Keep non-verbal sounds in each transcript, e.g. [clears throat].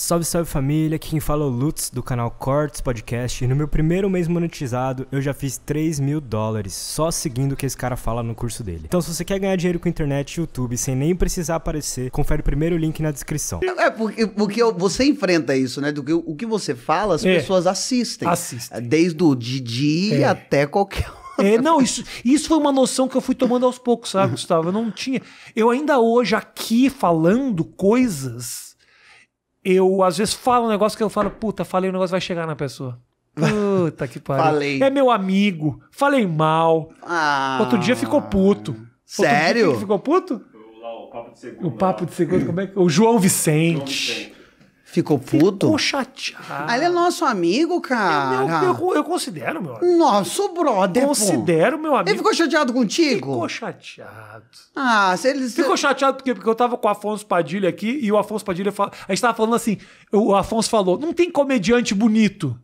Salve, salve família, aqui quem fala é o Lutz do canal Cortes Podcast e no meu primeiro mês monetizado eu já fiz 3 mil dólares só seguindo o que esse cara fala no curso dele. Então se você quer ganhar dinheiro com internet e YouTube sem nem precisar aparecer, confere o primeiro link na descrição. É, é porque, porque você enfrenta isso, né? Do que, o que você fala, as é. pessoas assistem. Assistem. Desde o Didi é. até qualquer [laughs] é, não, isso, isso foi uma noção que eu fui tomando aos poucos, sabe, [laughs] Gustavo? Eu não tinha. Eu ainda hoje aqui falando coisas eu às vezes falo um negócio que eu falo, puta, falei, o negócio vai chegar na pessoa. [laughs] Puta que pariu. Falei. É meu amigo. Falei mal. Ah, Outro dia ficou puto. Sério? Outro dia, ficou puto? O, lá, o papo de segundo. O papo de segundo, como é que. O João Vicente. João Vicente. Ficou puto? Ficou chateado. Ele é nosso amigo, cara. Eu, eu, eu considero, meu amigo. Nosso brother, Considero, pô. meu amigo. Ele ficou chateado contigo? Ficou chateado. Ah, se ele... Ficou chateado porque, porque eu tava com o Afonso Padilha aqui e o Afonso Padilha... Fala, a gente tava falando assim, o Afonso falou, não tem comediante bonito.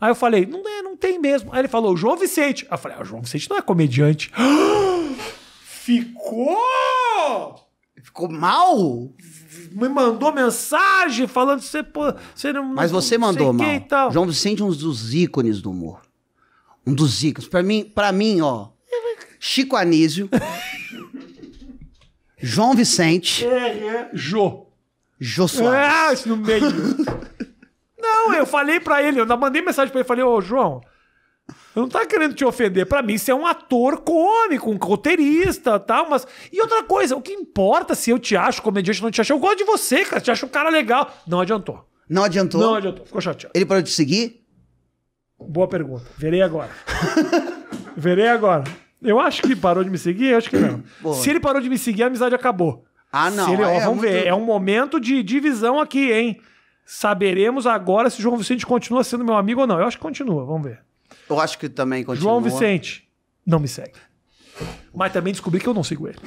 Aí eu falei, não é, não tem mesmo. Aí ele falou, João Vicente. Aí eu falei, ah, o João Vicente não é comediante. [gasps] Ficou... Ficou mal? Me mandou mensagem falando que você, você não. Mas você mandou mal. João Vicente é um dos ícones do humor. Um dos ícones. Pra mim, pra mim ó. Chico Anísio. [laughs] João Vicente. É, é. Jô. Jô é, Soares. É, no meio. [laughs] não, eu falei pra ele, eu mandei mensagem pra ele, falei, ô, João. Eu não tá querendo te ofender. Para mim, você é um ator cômico, um roteirista tal, mas. E outra coisa, o que importa se eu te acho comediante ou não te acho? Eu gosto de você, cara. Te acho um cara legal. Não adiantou. Não adiantou? Não adiantou. Ficou chateado. Ele parou de seguir? Boa pergunta. Verei agora. [laughs] Verei agora. Eu acho que parou de me seguir, eu acho que não. [clears throat] se ele parou de me seguir, a amizade acabou. Ah, não. Se ele, ó, é, vamos é ver. Muito... É um momento de divisão aqui, hein? Saberemos agora se João Vicente continua sendo meu amigo ou não. Eu acho que continua, vamos ver. Eu acho que também continua. João Vicente, não me segue. Mas também descobri que eu não sigo ele.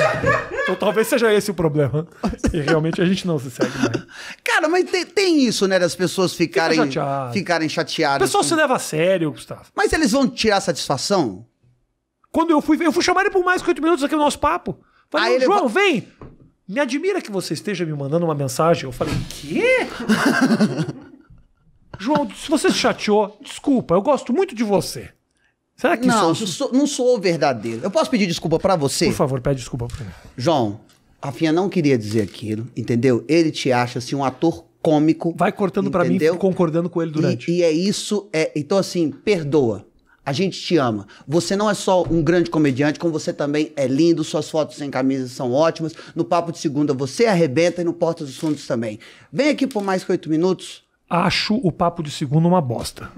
[laughs] então talvez seja esse o problema. E realmente a gente não se segue mais. Cara, mas tem, tem isso, né? Das pessoas ficarem, chateado. ficarem chateadas. O pessoal com... se leva a sério, Gustavo. Mas eles vão tirar satisfação? Quando eu fui, eu fui chamar ele por mais oito minutos aqui no nosso papo. Falei, João, vai... vem! Me admira que você esteja me mandando uma mensagem. Eu falei, quê? [laughs] João, se você se chateou, desculpa, eu gosto muito de você. Será que não, sou... É sou, não sou verdadeiro. Eu posso pedir desculpa para você? Por favor, pede desculpa pra mim. João, a Finha não queria dizer aquilo, entendeu? Ele te acha assim um ator cômico. Vai cortando para mim, concordando com ele durante. E, e é isso, é, então assim, perdoa. A gente te ama. Você não é só um grande comediante, como você também é lindo, suas fotos sem camisa são ótimas. No Papo de Segunda você arrebenta e no Porta dos Fundos também. Vem aqui por mais que oito minutos acho o papo de segundo uma bosta.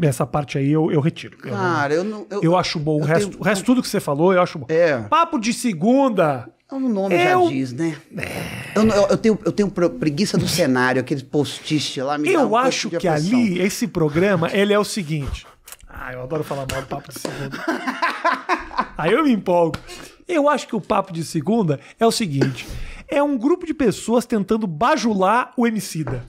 Essa parte aí eu, eu retiro. Cara, eu, não, eu, não, eu, eu acho bom. o, resto, tenho... o resto, tudo que você falou, eu acho bom. É. Papo de segunda. O é nome eu... já diz, né? É. Eu, eu, eu, tenho, eu tenho preguiça do cenário, aquele post-it lá. Me eu um acho que ali, esse programa, ele é o seguinte. Ah, eu adoro falar mal do papo de segunda. [laughs] aí eu me empolgo. Eu acho que o papo de segunda é o seguinte. É um grupo de pessoas tentando bajular o homicida.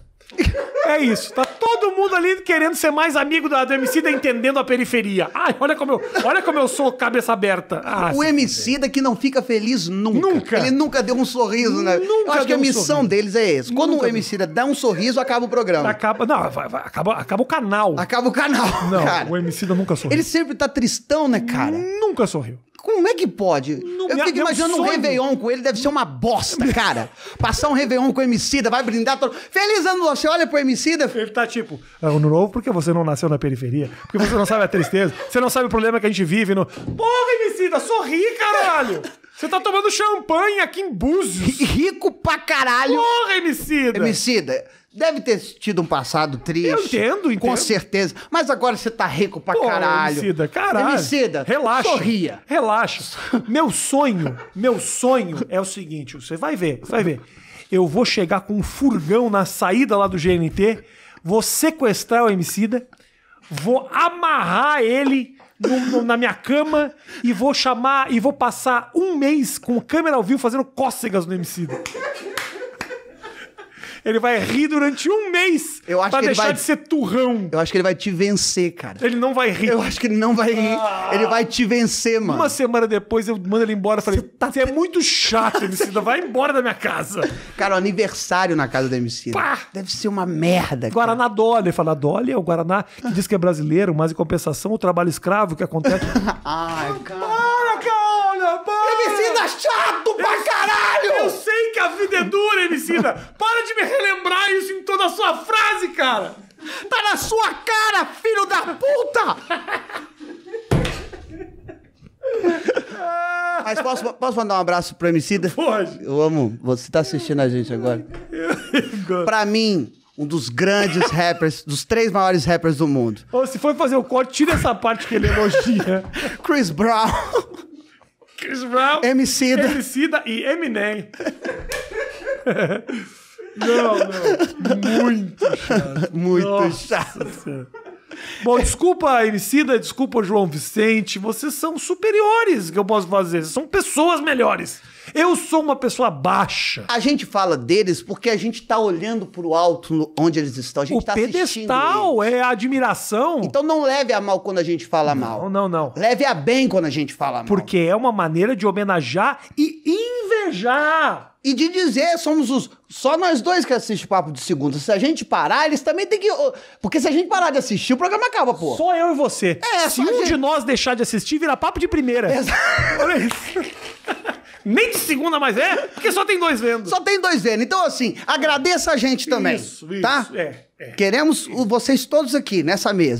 É isso. Tá todo mundo ali querendo ser mais amigo do, MC da tá entendendo a periferia. Ai, olha como eu, olha como eu sou cabeça aberta. Ah, o MC da que não fica feliz nunca. Nunca. Ele nunca deu um sorriso, né? Nunca acho que a missão um deles é essa. Quando o o MC da dá um sorriso, acaba o programa. Acaba, não, vai, vai, acaba, acaba o canal. Acaba o canal. Não, cara. o MC da nunca sorriu. Ele sempre tá tristão, né, cara? Nunca sorriu. Como é que pode? Não, eu fico é imaginando sonho. um Réveillon com ele, deve ser uma bosta, cara. Passar um Réveillon com o Emicida, vai brindar todo... Feliz ano novo, você olha pro Emicida... Ele tá tipo, é, ano novo porque você não nasceu na periferia, porque você não sabe a tristeza, você não sabe o problema que a gente vive no... Porra, Emicida, sorri, caralho! Você tá tomando champanhe aqui em Búzios. Rico pra caralho. Porra, Emicida. Emicida, Deve ter tido um passado triste. Eu entendo, entendo. Com certeza. Mas agora você tá rico pra Pô, caralho. Emicida, caralho. Emicida, relaxa. Sorria. Relaxa. [laughs] meu sonho, meu sonho é o seguinte, você vai ver, você vai ver. Eu vou chegar com um furgão na saída lá do GNT, vou sequestrar o Emicida, vou amarrar ele... No, no, na minha cama e vou chamar e vou passar um mês com câmera ao vivo fazendo cócegas no MC. Ele vai rir durante um mês eu acho pra que deixar vai... de ser turrão. Eu acho que ele vai te vencer, cara. Ele não vai rir. Eu acho que ele não vai rir. Ah. Ele vai te vencer, mano. Uma semana depois eu mando ele embora. falei, você tá... é muito chato, Emicida. Vai embora da minha casa. [laughs] Cara, o aniversário na casa da MC. Né? Pá! Deve ser uma merda. Cara. Guaraná Dolly. Fala, Dolly é o Guaraná que diz que é brasileiro, mas em compensação o trabalho escravo que acontece. [laughs] Ai, cara chato pra eu, caralho! Eu sei que a vida é dura, Emicida! Para de me relembrar isso em toda a sua frase, cara! Tá na sua cara, filho da puta! Mas posso, posso mandar um abraço pro Emicida? Pode! Eu amo, você tá assistindo a gente agora. pra mim, um dos grandes rappers, dos três maiores rappers do mundo. se for fazer o corte, tira essa parte que ele elogia. Chris Brown. Chris Brown, Emicida. Emicida e Eminem. [laughs] não, não. Muito chato. Muito Nossa chato. Bom, desculpa, Emicida, desculpa, João Vicente. Vocês são superiores que eu posso fazer. Vocês são pessoas melhores. Eu sou uma pessoa baixa. A gente fala deles porque a gente tá olhando pro alto onde eles estão. A gente o tá pedestal é a admiração. Então não leve a mal quando a gente fala não, mal. Não, não, não. Leve a bem quando a gente fala mal. Porque é uma maneira de homenagear e invejar e de dizer, somos os. Só nós dois que assistem Papo de Segunda. Se a gente parar, eles também têm que. Porque se a gente parar de assistir, o programa acaba, pô. Só eu e você. É, se um gente... de nós deixar de assistir, vira papo de primeira. Exato. Olha isso. [laughs] Nem de segunda mais é, porque só tem dois vendo. Só tem dois vendo. Então, assim, agradeça a gente também. Isso, tá? isso. Tá? É, é. Queremos vocês todos aqui nessa mesa.